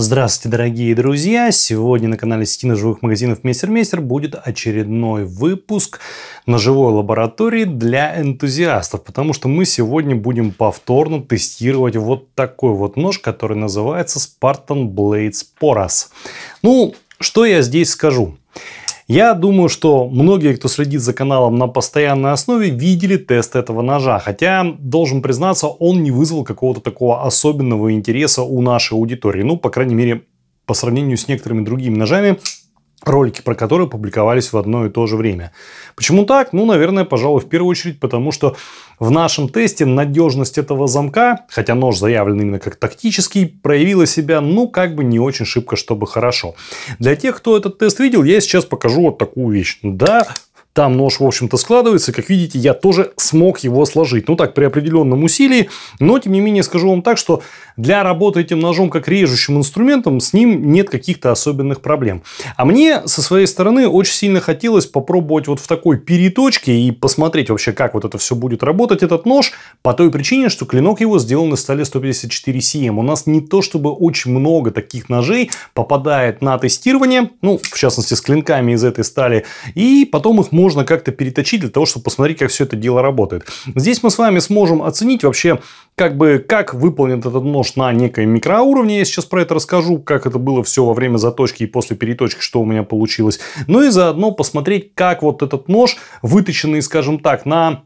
Здравствуйте, дорогие друзья! Сегодня на канале Сети ножевых магазинов Мейстер Мейстер будет очередной выпуск ножевой лаборатории для энтузиастов, потому что мы сегодня будем повторно тестировать вот такой вот нож, который называется Spartan Blades Poras. Ну, что я здесь скажу? Я думаю, что многие, кто следит за каналом на постоянной основе, видели тест этого ножа. Хотя, должен признаться, он не вызвал какого-то такого особенного интереса у нашей аудитории. Ну, по крайней мере, по сравнению с некоторыми другими ножами, ролики про которые публиковались в одно и то же время. Почему так? Ну, наверное, пожалуй, в первую очередь, потому что в нашем тесте надежность этого замка, хотя нож заявлен именно как тактический, проявила себя, ну, как бы не очень шибко, чтобы хорошо. Для тех, кто этот тест видел, я сейчас покажу вот такую вещь. Да, там нож, в общем-то, складывается. Как видите, я тоже смог его сложить. Ну так, при определенном усилии. Но, тем не менее, скажу вам так, что для работы этим ножом как режущим инструментом с ним нет каких-то особенных проблем. А мне, со своей стороны, очень сильно хотелось попробовать вот в такой переточке и посмотреть вообще, как вот это все будет работать, этот нож. По той причине, что клинок его сделан из стали 154 CM. У нас не то чтобы очень много таких ножей попадает на тестирование. Ну, в частности, с клинками из этой стали. И потом их можно можно как-то переточить для того, чтобы посмотреть, как все это дело работает. Здесь мы с вами сможем оценить вообще, как бы, как выполнен этот нож на некоем микроуровне. Я сейчас про это расскажу, как это было все во время заточки и после переточки, что у меня получилось. Ну и заодно посмотреть, как вот этот нож, выточенный, скажем так, на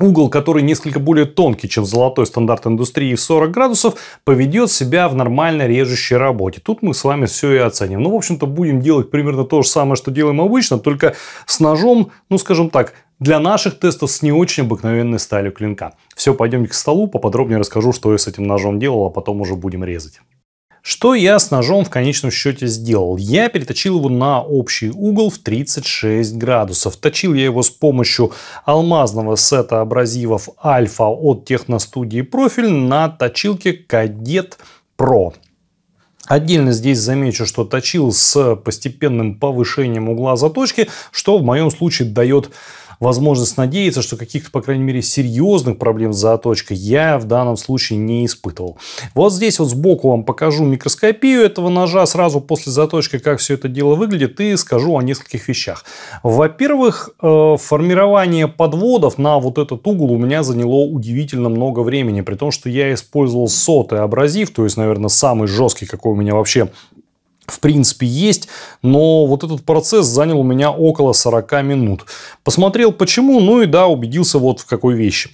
угол, который несколько более тонкий, чем золотой стандарт индустрии в 40 градусов, поведет себя в нормально режущей работе. Тут мы с вами все и оценим. Ну, в общем-то, будем делать примерно то же самое, что делаем обычно, только с ножом, ну, скажем так, для наших тестов с не очень обыкновенной сталью клинка. Все, пойдемте к столу, поподробнее расскажу, что я с этим ножом делал, а потом уже будем резать. Что я с ножом в конечном счете сделал? Я переточил его на общий угол в 36 градусов. Точил я его с помощью алмазного сета абразивов Альфа от техностудии Профиль на точилке Кадет Про. Отдельно здесь замечу, что точил с постепенным повышением угла заточки, что в моем случае дает возможность надеяться, что каких-то, по крайней мере, серьезных проблем с заточкой я в данном случае не испытывал. Вот здесь вот сбоку вам покажу микроскопию этого ножа сразу после заточки, как все это дело выглядит, и скажу о нескольких вещах. Во-первых, э, формирование подводов на вот этот угол у меня заняло удивительно много времени, при том, что я использовал сотый абразив, то есть, наверное, самый жесткий, какой у меня вообще в принципе есть, но вот этот процесс занял у меня около 40 минут. Посмотрел почему, ну и да, убедился вот в какой вещи.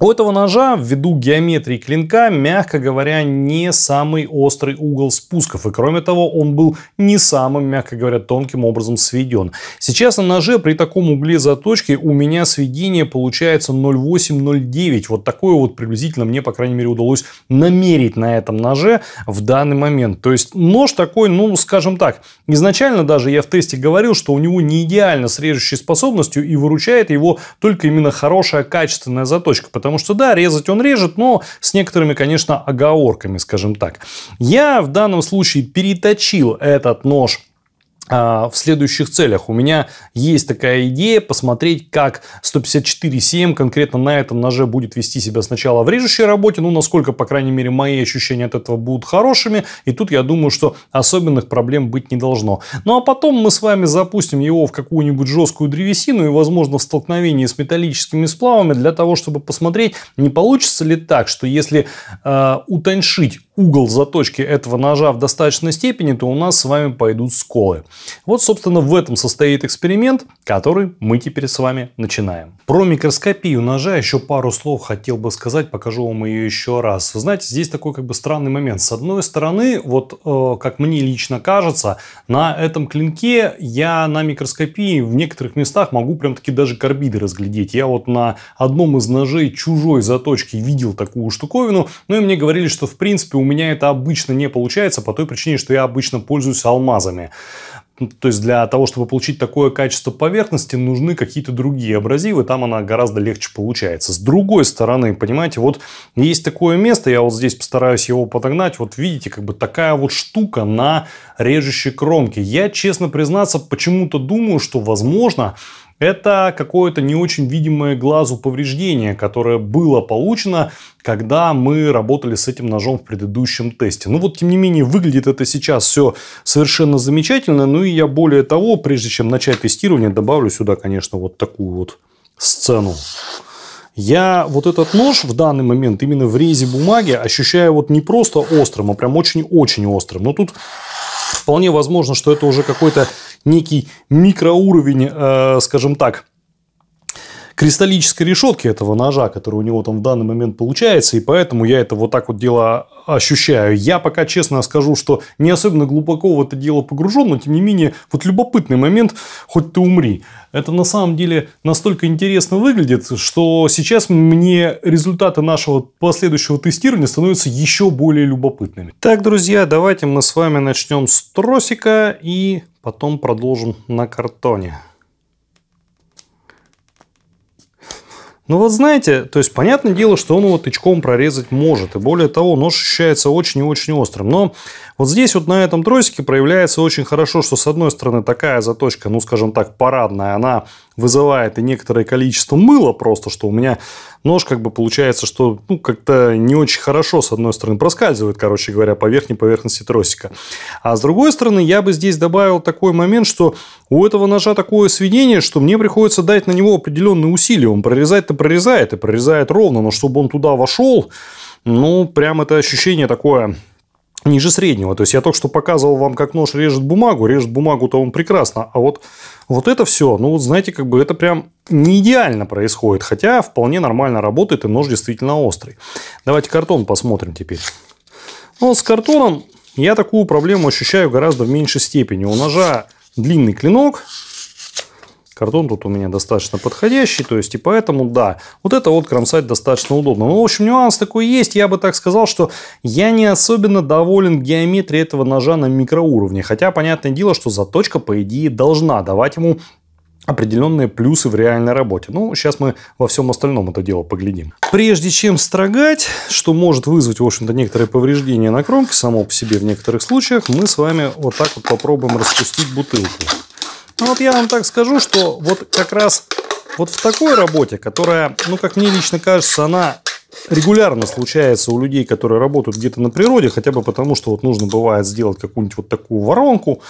У этого ножа, ввиду геометрии клинка, мягко говоря, не самый острый угол спусков. И кроме того, он был не самым, мягко говоря, тонким образом сведен. Сейчас на ноже при таком угле заточки у меня сведение получается 0,8-0,9. Вот такое вот приблизительно мне, по крайней мере, удалось намерить на этом ноже в данный момент. То есть нож такой, ну, скажем так, изначально даже я в тесте говорил, что у него не идеально с режущей способностью и выручает его только именно хорошая качественная заточка Потому что, да, резать он режет, но с некоторыми, конечно, оговорками, скажем так. Я в данном случае переточил этот нож а, в следующих целях. У меня есть такая идея посмотреть, как 154.7 конкретно на этом ноже будет вести себя сначала в режущей работе, ну, насколько, по крайней мере, мои ощущения от этого будут хорошими, и тут я думаю, что особенных проблем быть не должно. Ну, а потом мы с вами запустим его в какую-нибудь жесткую древесину и, возможно, в столкновении с металлическими сплавами для того, чтобы посмотреть, не получится ли так, что если э, а, утоншить угол заточки этого ножа в достаточной степени, то у нас с вами пойдут сколы. Вот, собственно, в этом состоит эксперимент, который мы теперь с вами начинаем. Про микроскопию ножа еще пару слов хотел бы сказать, покажу вам ее еще раз. Вы знаете, здесь такой как бы странный момент. С одной стороны, вот э, как мне лично кажется, на этом клинке я на микроскопии в некоторых местах могу прям таки даже карбиды разглядеть. Я вот на одном из ножей чужой заточки видел такую штуковину, но ну и мне говорили, что в принципе у меня это обычно не получается по той причине, что я обычно пользуюсь алмазами. Ну, то есть для того, чтобы получить такое качество поверхности, нужны какие-то другие абразивы, там она гораздо легче получается. С другой стороны, понимаете, вот есть такое место, я вот здесь постараюсь его подогнать, вот видите, как бы такая вот штука на режущей кромке. Я, честно признаться, почему-то думаю, что, возможно, это какое-то не очень видимое глазу повреждение, которое было получено, когда мы работали с этим ножом в предыдущем тесте. Ну вот, тем не менее, выглядит это сейчас все совершенно замечательно. Ну и я более того, прежде чем начать тестирование, добавлю сюда, конечно, вот такую вот сцену. Я вот этот нож в данный момент именно в резе бумаги ощущаю вот не просто острым, а прям очень-очень острым. Но тут Вполне возможно, что это уже какой-то некий микроуровень, э, скажем так, кристаллической решетки этого ножа, который у него там в данный момент получается, и поэтому я это вот так вот дело ощущаю. Я пока честно скажу, что не особенно глубоко в это дело погружен, но тем не менее, вот любопытный момент, хоть ты умри. Это на самом деле настолько интересно выглядит, что сейчас мне результаты нашего последующего тестирования становятся еще более любопытными. Так, друзья, давайте мы с вами начнем с тросика и потом продолжим на картоне. Ну вот знаете, то есть понятное дело, что он его тычком прорезать может. И более того, нож ощущается очень и очень острым. Но вот здесь вот на этом тросике проявляется очень хорошо, что с одной стороны такая заточка, ну скажем так, парадная, она вызывает и некоторое количество мыла просто, что у меня нож как бы получается, что ну как-то не очень хорошо с одной стороны проскальзывает, короче говоря, по верхней поверхности тросика. А с другой стороны я бы здесь добавил такой момент, что у этого ножа такое сведение, что мне приходится дать на него определенные усилия. Он прорезать как-то прорезает, и прорезает ровно, но чтобы он туда вошел, ну, прям это ощущение такое ниже среднего. То есть я только что показывал вам, как нож режет бумагу. Режет бумагу-то он прекрасно. А вот, вот это все, ну, вот знаете, как бы это прям не идеально происходит. Хотя вполне нормально работает, и нож действительно острый. Давайте картон посмотрим теперь. Ну, вот с картоном я такую проблему ощущаю гораздо в меньшей степени. У ножа длинный клинок, картон тут у меня достаточно подходящий, то есть и поэтому, да, вот это вот кромсать достаточно удобно. Ну, в общем, нюанс такой есть, я бы так сказал, что я не особенно доволен геометрией этого ножа на микроуровне, хотя понятное дело, что заточка, по идее, должна давать ему определенные плюсы в реальной работе. Ну, сейчас мы во всем остальном это дело поглядим. Прежде чем строгать, что может вызвать, в общем-то, некоторые повреждения на кромке, само по себе в некоторых случаях, мы с вами вот так вот попробуем распустить бутылку. Ну вот я вам так скажу, что вот как раз вот в такой работе, которая, ну как мне лично кажется, она регулярно случается у людей, которые работают где-то на природе, хотя бы потому, что вот нужно бывает сделать какую-нибудь вот такую воронку,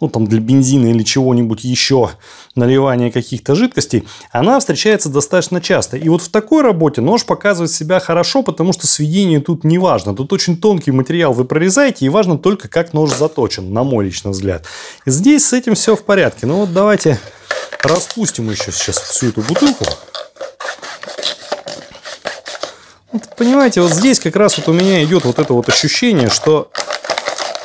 ну там для бензина или чего-нибудь еще, наливание каких-то жидкостей, она встречается достаточно часто. И вот в такой работе нож показывает себя хорошо, потому что сведение тут не важно. Тут очень тонкий материал вы прорезаете, и важно только, как нож заточен, на мой личный взгляд. И здесь с этим все в порядке. Ну вот давайте распустим еще сейчас всю эту бутылку. Вот, понимаете, вот здесь как раз вот у меня идет вот это вот ощущение, что,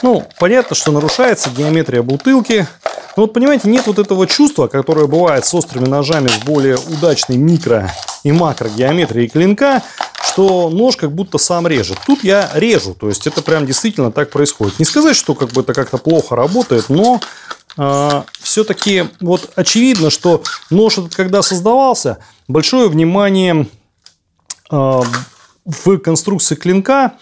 ну, понятно, что нарушается геометрия бутылки. Но вот, понимаете, нет вот этого чувства, которое бывает с острыми ножами с более удачной микро и макро геометрией клинка, что нож как будто сам режет. Тут я режу, то есть это прям действительно так происходит. Не сказать, что как бы это как-то плохо работает, но э, а, все-таки вот очевидно, что нож этот когда создавался, большое внимание а, в конструкции клинка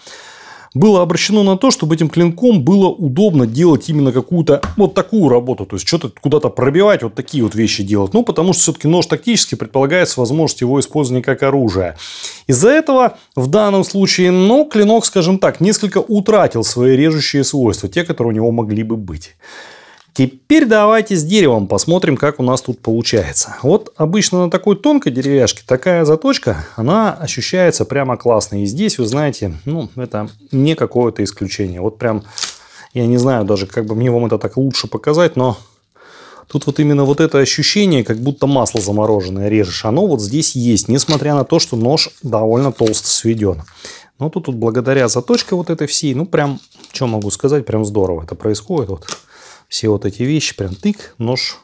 было обращено на то, чтобы этим клинком было удобно делать именно какую-то вот такую работу. То есть, что-то куда-то пробивать, вот такие вот вещи делать. Ну, потому что все-таки нож тактически предполагается возможность его использования как оружие. Из-за этого в данном случае, ну, клинок, скажем так, несколько утратил свои режущие свойства, те, которые у него могли бы быть. Теперь давайте с деревом посмотрим, как у нас тут получается. Вот обычно на такой тонкой деревяшке такая заточка, она ощущается прямо классно. И здесь, вы знаете, ну, это не какое-то исключение. Вот прям, я не знаю даже, как бы мне вам это так лучше показать, но Тут вот именно вот это ощущение, как будто масло замороженное режешь, оно вот здесь есть, несмотря на то, что нож довольно толсто сведен. Но тут, тут благодаря заточке вот этой всей, ну прям, что могу сказать, прям здорово это происходит. Вот все вот эти вещи, прям тык, нож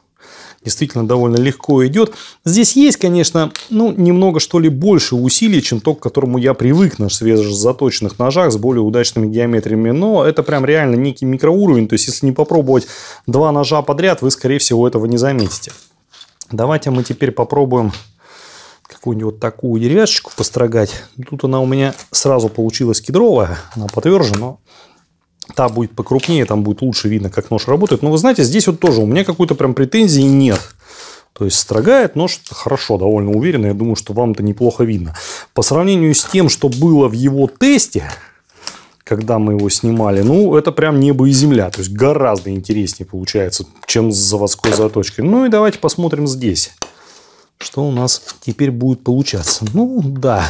действительно довольно легко идет. Здесь есть, конечно, ну, немного что ли больше усилий, чем то, к которому я привык на свежезаточенных ножах с более удачными геометриями, но это прям реально некий микроуровень, то есть если не попробовать два ножа подряд, вы, скорее всего, этого не заметите. Давайте мы теперь попробуем какую-нибудь вот такую деревяшечку построгать. Тут она у меня сразу получилась кедровая, она потверже, но та будет покрупнее, там будет лучше видно, как нож работает. Но вы знаете, здесь вот тоже у меня какой-то прям претензии нет. То есть строгает нож хорошо, довольно уверенно. Я думаю, что вам это неплохо видно. По сравнению с тем, что было в его тесте, когда мы его снимали, ну, это прям небо и земля. То есть гораздо интереснее получается, чем с заводской заточкой. Ну и давайте посмотрим здесь, что у нас теперь будет получаться. Ну, да.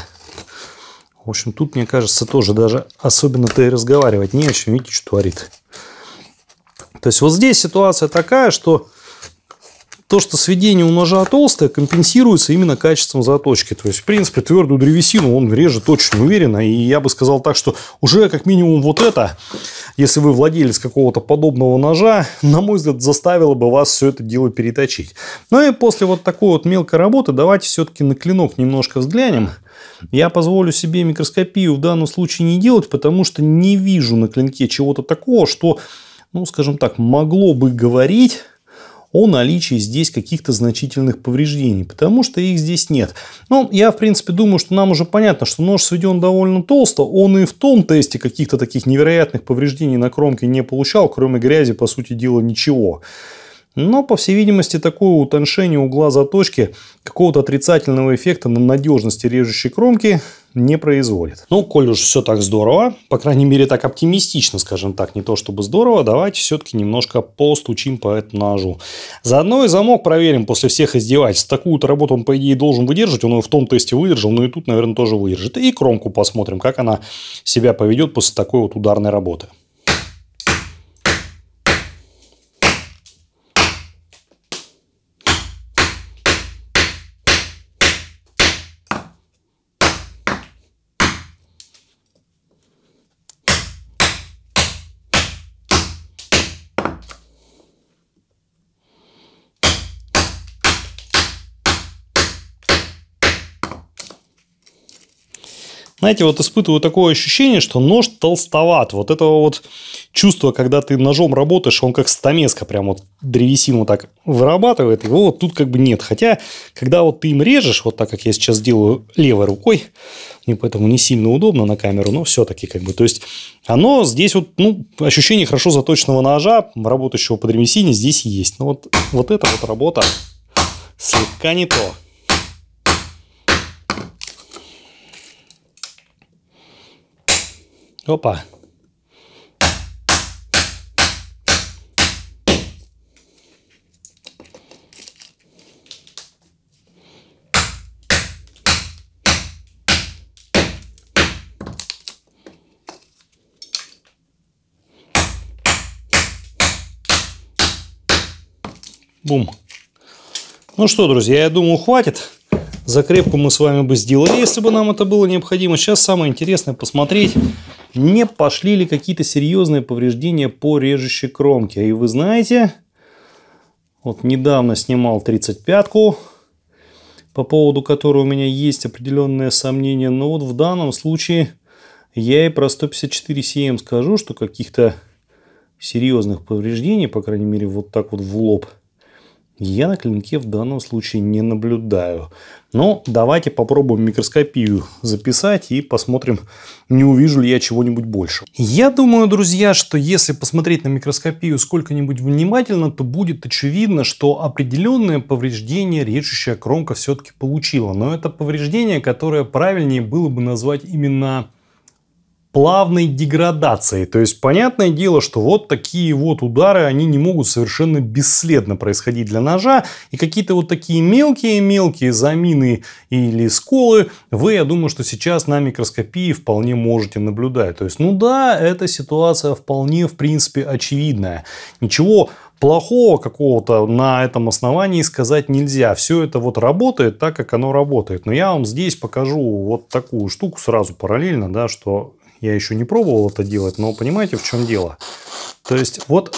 В общем, тут, мне кажется, тоже даже особенно-то и разговаривать не о чем. Видите, что творит. То есть, вот здесь ситуация такая, что то, что сведение у ножа толстое, компенсируется именно качеством заточки. То есть, в принципе, твердую древесину он режет очень уверенно. И я бы сказал так, что уже как минимум вот это, если вы владелец какого-то подобного ножа, на мой взгляд, заставило бы вас все это дело переточить. Ну и после вот такой вот мелкой работы давайте все-таки на клинок немножко взглянем. Я позволю себе микроскопию в данном случае не делать, потому что не вижу на клинке чего-то такого, что, ну, скажем так, могло бы говорить о наличии здесь каких-то значительных повреждений, потому что их здесь нет. Но ну, я, в принципе, думаю, что нам уже понятно, что нож сведен довольно толсто. Он и в том тесте каких-то таких невероятных повреждений на кромке не получал, кроме грязи, по сути дела, ничего. Но, по всей видимости, такое утоншение угла заточки какого-то отрицательного эффекта на надежности режущей кромки не производит. Ну, коль уж все так здорово, по крайней мере так оптимистично, скажем так, не то чтобы здорово, давайте все-таки немножко постучим по этому ножу. Заодно и замок проверим после всех издевательств. Такую-то работу он, по идее, должен выдержать, он его в том тесте выдержал, но и тут, наверное, тоже выдержит. И кромку посмотрим, как она себя поведет после такой вот ударной работы. знаете, вот испытываю такое ощущение, что нож толстоват. Вот этого вот чувства когда ты ножом работаешь, он как стамеска прям вот древесину так вырабатывает, его вот тут как бы нет. Хотя, когда вот ты им режешь, вот так как я сейчас делаю левой рукой, мне поэтому не сильно удобно на камеру, но все-таки как бы, то есть оно здесь вот, ну, ощущение хорошо заточенного ножа, работающего по древесине здесь есть. Но ну вот, вот эта вот работа слегка не то. Опа. Бум. Ну что, друзья, я думаю, хватит. Закрепку мы с вами бы сделали, если бы нам это было необходимо. Сейчас самое интересное посмотреть, не пошли ли какие-то серьезные повреждения по режущей кромке. И вы знаете, вот недавно снимал 35-ку, по поводу которой у меня есть определенные сомнения. Но вот в данном случае я и про 154 CM скажу, что каких-то серьезных повреждений, по крайней мере, вот так вот в лоб – я на клинке в данном случае не наблюдаю. Но давайте попробуем микроскопию записать и посмотрим, не увижу ли я чего-нибудь больше. Я думаю, друзья, что если посмотреть на микроскопию сколько-нибудь внимательно, то будет очевидно, что определенное повреждение режущая кромка все-таки получила. Но это повреждение, которое правильнее было бы назвать именно плавной деградации. То есть, понятное дело, что вот такие вот удары, они не могут совершенно бесследно происходить для ножа. И какие-то вот такие мелкие-мелкие замины или сколы вы, я думаю, что сейчас на микроскопии вполне можете наблюдать. То есть, ну да, эта ситуация вполне, в принципе, очевидная. Ничего плохого какого-то на этом основании сказать нельзя. Все это вот работает так, как оно работает. Но я вам здесь покажу вот такую штуку сразу параллельно, да, что я еще не пробовал это делать, но понимаете, в чем дело? То есть вот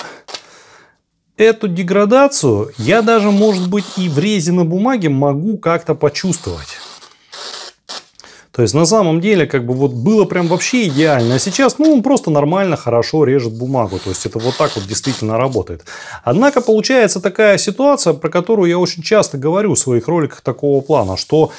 эту деградацию я даже, может быть, и в резиной бумаге могу как-то почувствовать. То есть на самом деле как бы вот было прям вообще идеально. А сейчас ну он просто нормально, хорошо режет бумагу. То есть это вот так вот действительно работает. Однако получается такая ситуация, про которую я очень часто говорю в своих роликах такого плана, что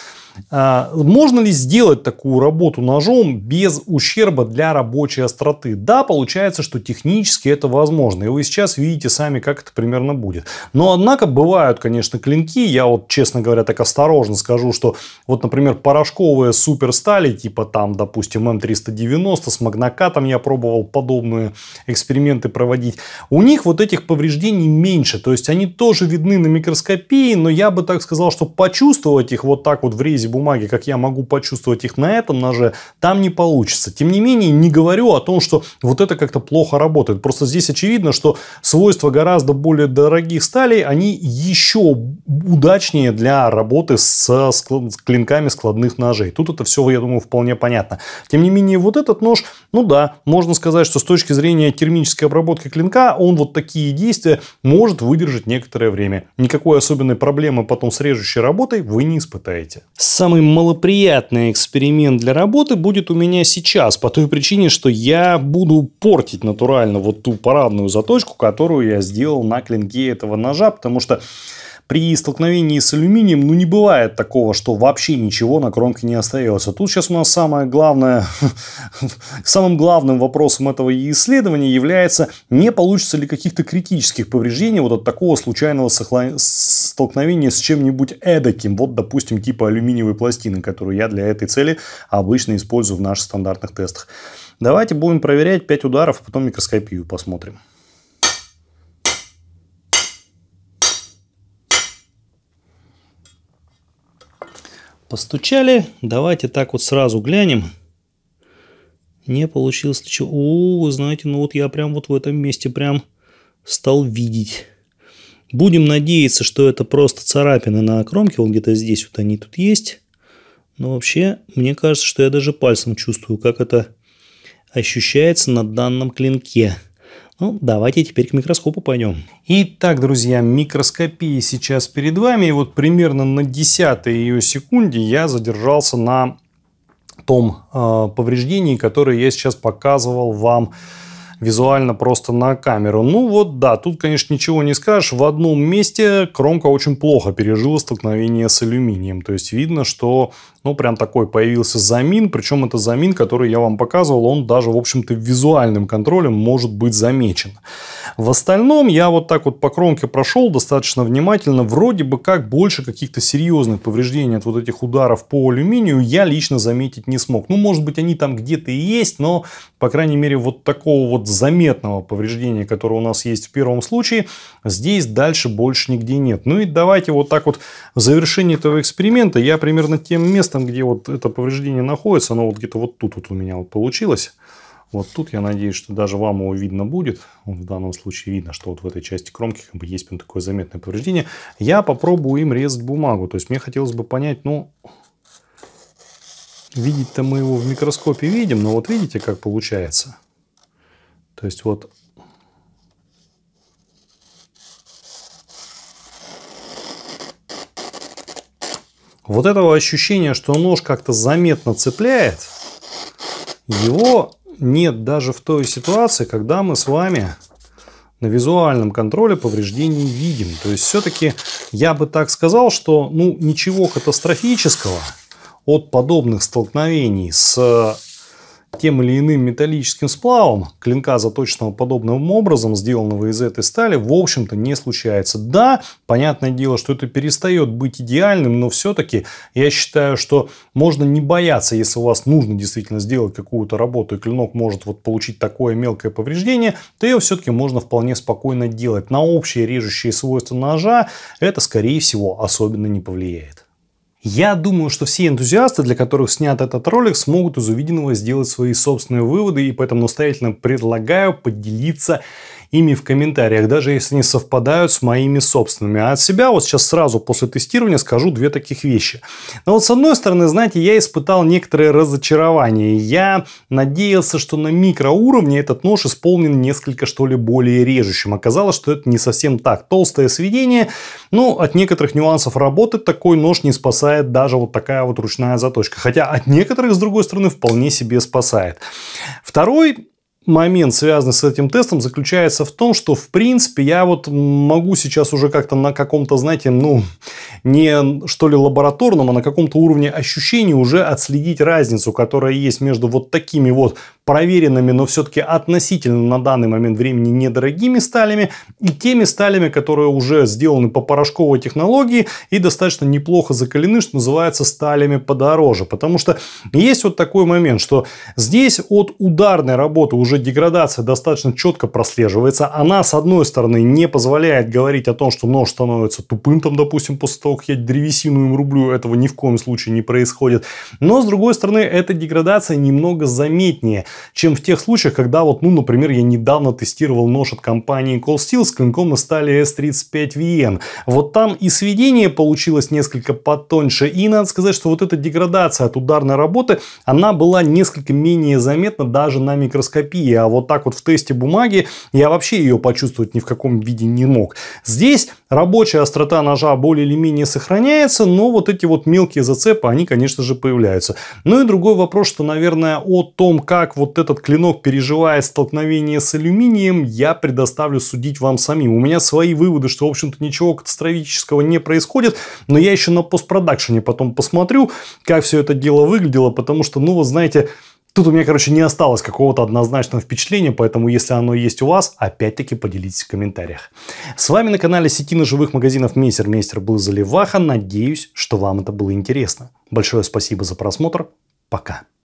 а, можно ли сделать такую работу ножом без ущерба для рабочей остроты? Да, получается, что технически это возможно. И вы сейчас видите сами, как это примерно будет. Но, однако, бывают, конечно, клинки. Я вот, честно говоря, так осторожно скажу, что вот, например, порошковые суперстали, типа там, допустим, М390 с магнокатом, я пробовал подобные эксперименты проводить. У них вот этих повреждений меньше. То есть, они тоже видны на микроскопии, но я бы так сказал, что почувствовать их вот так вот в резе перекиси бумаги, как я могу почувствовать их на этом ноже, там не получится. Тем не менее, не говорю о том, что вот это как-то плохо работает. Просто здесь очевидно, что свойства гораздо более дорогих сталей, они еще удачнее для работы с, с клинками складных ножей. Тут это все, я думаю, вполне понятно. Тем не менее, вот этот нож, ну да, можно сказать, что с точки зрения термической обработки клинка, он вот такие действия может выдержать некоторое время. Никакой особенной проблемы потом с режущей работой вы не испытаете. С самый малоприятный эксперимент для работы будет у меня сейчас, по той причине, что я буду портить натурально вот ту парадную заточку, которую я сделал на клинке этого ножа, потому что при столкновении с алюминием, ну не бывает такого, что вообще ничего на кромке не остается. Тут сейчас у нас самое главное, самым главным вопросом этого исследования является, не получится ли каких-то критических повреждений вот от такого случайного столкновения с чем-нибудь эдаким. Вот, допустим, типа алюминиевой пластины, которую я для этой цели обычно использую в наших стандартных тестах. Давайте будем проверять 5 ударов, а потом микроскопию посмотрим. постучали. Давайте так вот сразу глянем. Не получилось ничего. О, вы знаете, ну вот я прям вот в этом месте прям стал видеть. Будем надеяться, что это просто царапины на кромке. Вот где-то здесь вот они тут есть. Но вообще, мне кажется, что я даже пальцем чувствую, как это ощущается на данном клинке. Ну, давайте теперь к микроскопу пойдем. Итак, друзья, микроскопия сейчас перед вами. И вот примерно на 10 ее секунде я задержался на том э, повреждении, которое я сейчас показывал вам визуально просто на камеру. Ну вот, да, тут, конечно, ничего не скажешь. В одном месте кромка очень плохо пережила столкновение с алюминием. То есть видно, что, ну, прям такой появился замин. Причем это замин, который я вам показывал, он даже, в общем-то, визуальным контролем может быть замечен. В остальном я вот так вот по кромке прошел достаточно внимательно. Вроде бы как больше каких-то серьезных повреждений от вот этих ударов по алюминию я лично заметить не смог. Ну, может быть, они там где-то и есть, но, по крайней мере, вот такого вот заметного повреждения, которое у нас есть в первом случае, здесь дальше больше нигде нет. Ну и давайте вот так вот в завершении этого эксперимента я примерно тем местом, где вот это повреждение находится, оно вот где-то вот тут вот у меня вот получилось. Вот тут, я надеюсь, что даже вам его видно будет. В данном случае видно, что вот в этой части кромки как бы есть прям такое заметное повреждение. Я попробую им резать бумагу. То есть мне хотелось бы понять, ну, видеть-то мы его в микроскопе видим, но вот видите, как получается. То есть вот Вот этого ощущения, что нож как-то заметно цепляет, его нет даже в той ситуации, когда мы с вами на визуальном контроле повреждений видим. То есть все-таки я бы так сказал, что ну, ничего катастрофического от подобных столкновений с тем или иным металлическим сплавом, клинка заточенного подобным образом, сделанного из этой стали, в общем-то не случается. Да, понятное дело, что это перестает быть идеальным, но все-таки я считаю, что можно не бояться, если у вас нужно действительно сделать какую-то работу, и клинок может вот получить такое мелкое повреждение, то ее все-таки можно вполне спокойно делать. На общие режущие свойства ножа это, скорее всего, особенно не повлияет. Я думаю, что все энтузиасты, для которых снят этот ролик, смогут из увиденного сделать свои собственные выводы, и поэтому настоятельно предлагаю поделиться ими в комментариях, даже если они совпадают с моими собственными. А от себя вот сейчас сразу после тестирования скажу две таких вещи. Но ну вот с одной стороны, знаете, я испытал некоторое разочарование. Я надеялся, что на микроуровне этот нож исполнен несколько что ли более режущим. Оказалось, что это не совсем так. Толстое сведение, но ну, от некоторых нюансов работы такой нож не спасает даже вот такая вот ручная заточка. Хотя от некоторых, с другой стороны, вполне себе спасает. Второй момент, связанный с этим тестом, заключается в том, что, в принципе, я вот могу сейчас уже как-то на каком-то, знаете, ну, не что ли лабораторном, а на каком-то уровне ощущений уже отследить разницу, которая есть между вот такими вот проверенными, но все-таки относительно на данный момент времени недорогими сталями и теми сталями, которые уже сделаны по порошковой технологии и достаточно неплохо закалены, что называется, сталями подороже. Потому что есть вот такой момент, что здесь от ударной работы уже уже деградация достаточно четко прослеживается. Она, с одной стороны, не позволяет говорить о том, что нож становится тупым, там, допустим, после того, как я древесину им рублю, этого ни в коем случае не происходит. Но, с другой стороны, эта деградация немного заметнее, чем в тех случаях, когда вот, ну, например, я недавно тестировал нож от компании Cold Steel с клинком на стали S35VN. Вот там и сведение получилось несколько потоньше, и надо сказать, что вот эта деградация от ударной работы, она была несколько менее заметна даже на микроскопии терапии, а вот так вот в тесте бумаги я вообще ее почувствовать ни в каком виде не мог. Здесь рабочая острота ножа более или менее сохраняется, но вот эти вот мелкие зацепы, они, конечно же, появляются. Ну и другой вопрос, что, наверное, о том, как вот этот клинок переживает столкновение с алюминием, я предоставлю судить вам самим. У меня свои выводы, что, в общем-то, ничего катастрофического не происходит, но я еще на постпродакшене потом посмотрю, как все это дело выглядело, потому что, ну, вы знаете, Тут у меня, короче, не осталось какого-то однозначного впечатления, поэтому если оно есть у вас, опять-таки поделитесь в комментариях. С вами на канале сети ножевых магазинов Мейстер. Мейстер был Заливаха. Надеюсь, что вам это было интересно. Большое спасибо за просмотр. Пока.